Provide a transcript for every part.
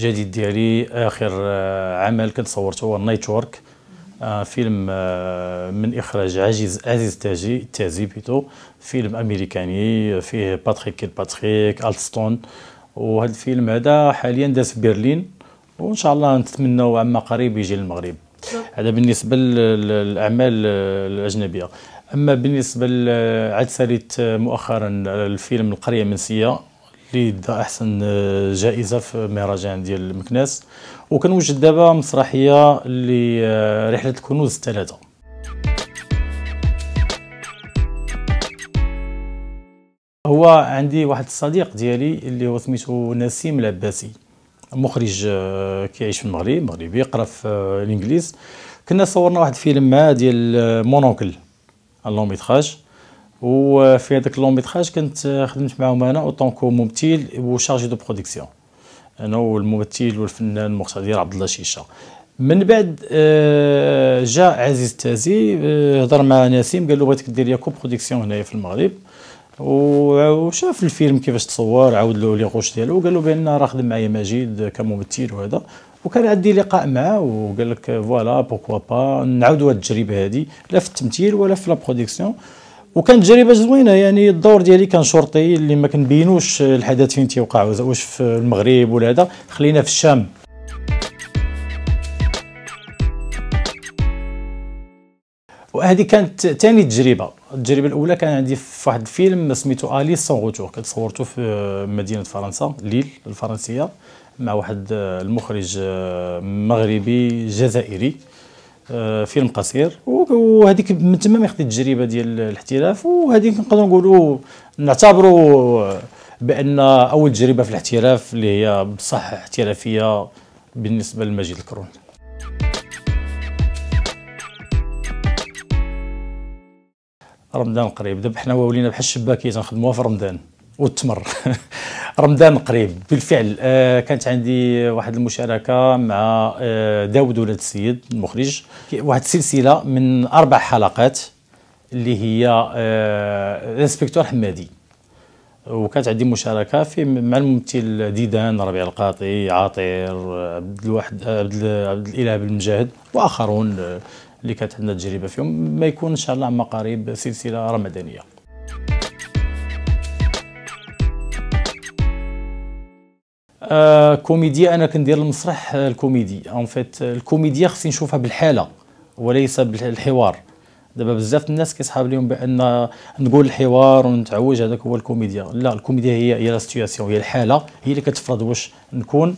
جديد ديالي اخر آه، عمل كنت صورته هو نايت آه، وورك فيلم آه، من اخراج عزيز عزيز تاجي تازي بيتو فيلم امريكاني فيه باتريك كيل باتريك التستون وهذا الفيلم هذا حاليا داز في برلين وان شاء الله نتمنوا عما قريب يجي للمغرب هذا بالنسبه للاعمال الاجنبيه اما بالنسبه عاد ساليت مؤخرا الفيلم القريه المنسيه اللي دا احسن آه، جائزه في مهرجان ديال مكناس وكنوجد دابا مسرحيه اللي آه، رحله الكنوز الثلاثه هو عندي واحد الصديق ديالي اللي هو سميتو نسيم العباسي مخرج آه، كيعيش في المغرب مغربي يقرا في الانجليز كنا صورنا واحد الفيلم معاه ديال مونوكل اللون ميتراج وفي هذاك اللون ميتراج كنت خدمت معاهم انا اوطونكو ممثل وشارجي دو برودكسيون انا والممثل والفنان المقتدر عبد الله شيشه من بعد آه، جاء عزيز تازي آه، هضر مع نسيم قال له بغيتك دير ليا كوب برودكسيون هنايا في المغرب وشاف الفيلم كيفاش تصور عاود له لي غوش ديالو وقال له بان راه خدم معايا مجيد كممثل وهذا وكان عندي لقاء معاه وقال لك فوالا بوكوا با نعاودوا هاد التجربه هذه لا في التمثيل ولا في لا برودكسيون وكانت تجربه زوينه يعني الدور ديالي كان شرطي اللي ما كنبينوش الحدث فين تيوقع واش في المغرب ولا هذا خلينا في الشام وهذه كانت ثاني تجربه التجربه الاولى كان عندي في واحد الفيلم سميتو اليس سون غوتور كنت صورته في مدينه فرنسا ليل الفرنسيه مع واحد آه، المخرج آه، مغربي جزائري آه، فيلم قصير وهذيك من تما ماخذ التجربه ديال الاحتراف وهذيك نقدروا نقولوا نعتبروا بان اول تجربه في الاحتراف اللي هي بصح احترافيه بالنسبه لمجيد الكرون رمضان قريب دابا حنا ولينا بحال الشباكيه تنخدموها في رمضان والتمر رمضان قريب بالفعل آه، كانت عندي واحد المشاركه مع آه، داود ولاد السيد المخرج واحد السلسله من اربع حلقات اللي هي آه، الانسبكتور حمادي وكانت عندي مشاركه في مع الممثل ديدان ربيع القاطي عاطر عبد الواحد عبد الاله بالمجاهد واخرون اللي كانت عندنا تجربه فيهم ما يكون ان شاء الله عما قريب سلسله رمضانيه آه، كوميديا انا كندير المسرح آه، الكوميدي اون آه، فيت الكوميديا خصني نشوفها بالحاله وليس بالحوار دابا بزاف الناس كيصحاب لهم بان نقول الحوار ونتعوج هذاك هو الكوميديا لا الكوميديا هي هي لا سيتوياسيون هي الحاله هي اللي كتفرض واش نكون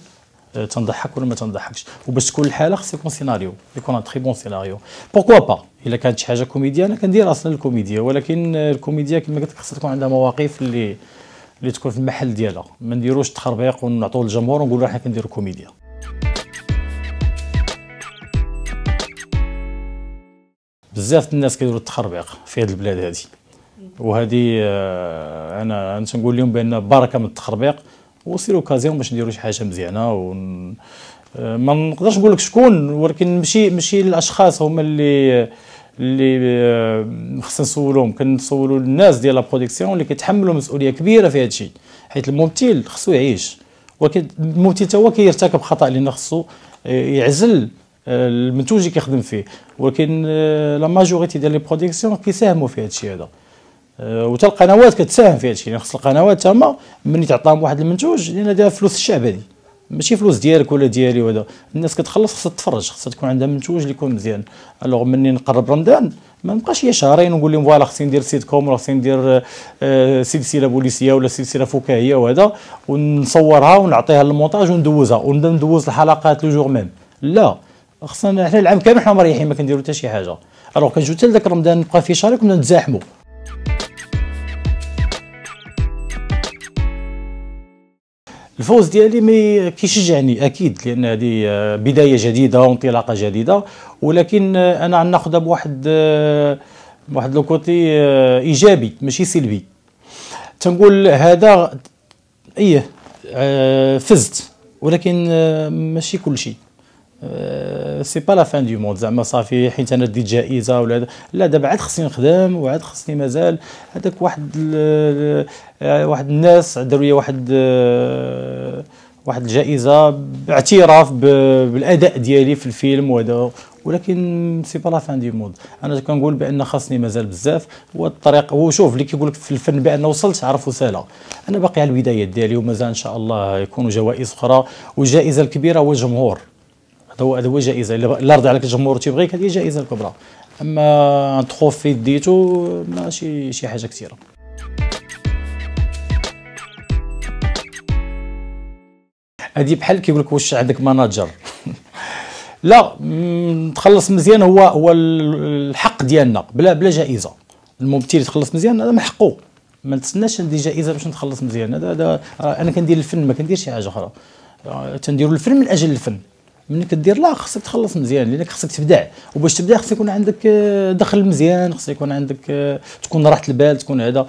تنضحك ولا ما تنضحكش وباش تكون الحاله خص يكون سيناريو يكون ان تري بون سيناريو بوركوا با الا كانت شي حاجه كوميديا انا كندير اصلا الكوميديا ولكن الكوميديا كما قلت لك خصها تكون عندها مواقف اللي اللي تكون في المحل ديالها ما نديروش تخربيق ونعطوا للجمهور ونقولوا حنا كنديروا كوميديا بزاف الناس كيديروا التخربيق في هذه البلاد هذه وهذه آه، انا انت تنقول لهم بان بركه من التخربيق وسيروا كازيون باش نديروا شي حاجه مزيانه و آه، ما نقدرش نقول لك شكون ولكن ماشي ماشي الاشخاص هما اللي اللي آه، خصنا نسولوهم كنسولوا الناس ديال لا برودكسيون اللي كيتحملوا مسؤوليه كبيره في هذا الشيء حيت الممثل خصو يعيش ولكن الممثل حتى هو كيرتكب خطا لان خصو آه، يعزل آه، المنتوج اللي كيخدم فيه ولكن لا ماجوريتي ديال لي برودكسيون كيساهموا في هذا الشيء هذا وحتى القنوات كتساهم في هذا الشيء يعني خص القنوات تما ملي تعطاهم واحد المنتوج لان داير فلوس الشعب هذه ماشي فلوس ديالك ولا ديالي وهذا الناس كتخلص خصها تتفرج خصها تكون عندها منتوج اللي يكون مزيان الوغ مني نقرب رمضان ما نبقاش هي شهرين ونقول لهم فوالا خصني ندير سيت كوم ولا خصني ندير آه، سلسله بوليسيه ولا سلسله فكاهيه وهذا ونصورها ونعطيها للمونتاج وندوزها ونبدا ندوز الحلقات لو جور ميم لا خصنا حنا العام كامل حنا مريحين ما كنديرو حتى شي حاجه الوغ كنجيو حتى لذاك رمضان نبقى فيه شهر كنا نتزاحموا الفوز ديالي ما كيشجعني اكيد لان هذه آه، بدايه جديده وانطلاقه جديده ولكن آه، انا غناخذها بواحد آه، واحد لوكوتي ايجابي ماشي سلبي تنقول هذا ايه فزت ولكن ماشي كل شيء سي با لا فان دو موند زعما صافي حيت انا ديت جائزه ولا لا دابا عاد خصني نخدم وعاد خصني مازال هذاك واحد آه، واحد الناس داروا لي واحد آه، واحد الجائزه باعتراف بالاداء ديالي في الفيلم وهذا ولكن سي با لا فان دي مود انا كنقول بان خاصني مازال بزاف والطريق هو شوف اللي كيقول لك في الفن بان وصلت عرفوا سالا انا باقي على البدايات ديالي ومازال ان شاء الله يكونوا جوائز اخرى والجائزه الكبيره هو الجمهور هذا هو هذا هو جائزه الا رضي عليك الجمهور تيبغيك هذه الجائزه الكبرى اما تروفي ديتو ماشي شي حاجه كثيره هذه بحال كيقول لك واش عندك ماناجر لا تخلص مزيان هو هو الحق ديالنا بلا بلا جائزه الممثل يتخلص مزيان هذا من حقه ما نتسناش ندي جائزه باش نتخلص مزيان هذا هذا انا كندير الفن ما كنديرش شي حاجه اخرى آه، تنديروا الفن من اجل الفن منك كدير لا خصك تخلص مزيان لانك خصك تبدع وباش تبدع خصك يكون عندك آه، دخل مزيان خصك يكون عندك آه، تكون راحه البال تكون هذا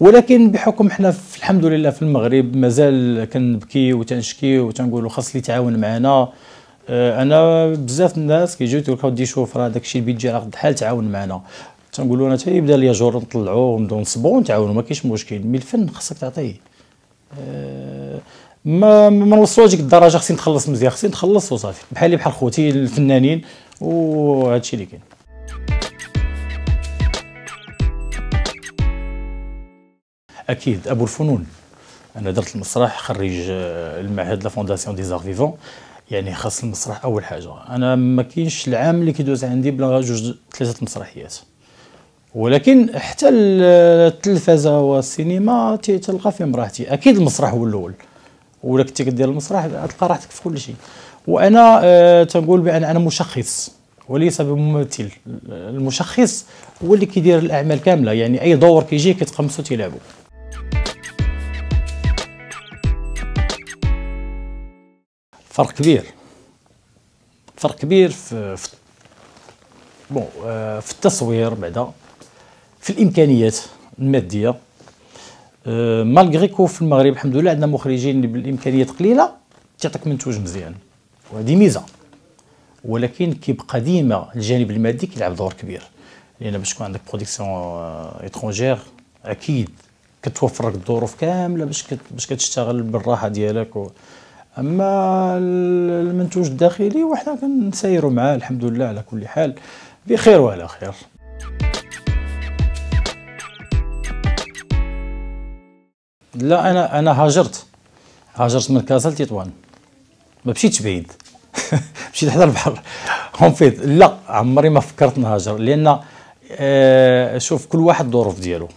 ولكن بحكم احنا في الحمد لله في المغرب مازال كنبكي وتنشكي وتنقولوا خاص اللي يتعاون معنا آه، انا بزاف الناس كيجيو تقول لك اودي شوف راه الشيء اللي بيجي راه بحال تعاون معنا تنقولوا انا حتى يبدا ليا جور نطلعوا ونبداو نصبوا ونتعاونوا ما كاينش مشكل مي الفن خصك تعطيه أه ما ما نوصلوش ديك الدرجه خصني نتخلص مزيان خصني نتخلص وصافي بحالي بحال خوتي الفنانين وهادشي اللي كاين اكيد ابو الفنون انا درت المسرح خريج آه، المعهد لا فونداسيون دي زار فيفون يعني خاص المسرح اول حاجه انا ما كاينش العام اللي كيدوز عندي بلا جوج ثلاثه مسرحيات ولكن حتى آه، التلفزه والسينما تلقى فيهم راحتي اكيد المسرح هو الاول ولا كنتي كدير المسرح تلقى راحتك في كل شيء وانا أه تنقول بان انا مشخص وليس بممثل المشخص هو اللي كيدير الاعمال كامله يعني اي دور كيجي كيتقمصو تيلعبو فرق كبير فرق كبير في في بون آه، في التصوير بعدا في الامكانيات الماديه مالغري كو في المغرب الحمد لله عندنا مخرجين بالامكانيات قليله تعطيك منتوج مزيان وهذه ميزه ولكن كيبقى ديما الجانب المادي كيلعب دور كبير لان باش تكون عندك برودكسيون اترونجير euh, اكيد كتوفر لك الظروف كامله باش كت باش كتشتغل بالراحه ديالك و... اما المنتوج الداخلي وحنا كنسايروا معاه الحمد لله على كل حال بخير وعلى خير لا انا انا هاجرت هاجرت من كازا لتطوان ما مشيتش بعيد مشيت حدا البحر اون فيت لا عمري ما فكرت نهاجر لان آه شوف كل واحد الظروف ديالو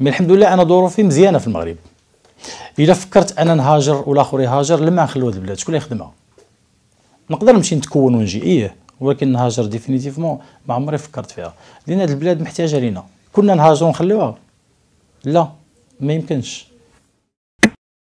مي الحمد لله انا ظروفي مزيانه في المغرب الا فكرت انا نهاجر ولا اخر يهاجر لما نخلو هاد البلاد شكون اللي يخدمها نقدر نمشي نتكون ونجي ايه ولكن نهاجر ديفينيتيفمون ما عمري فكرت فيها لان هاد البلاد محتاجه لينا كنا نهاجروا ونخليوها لا ما يمكنش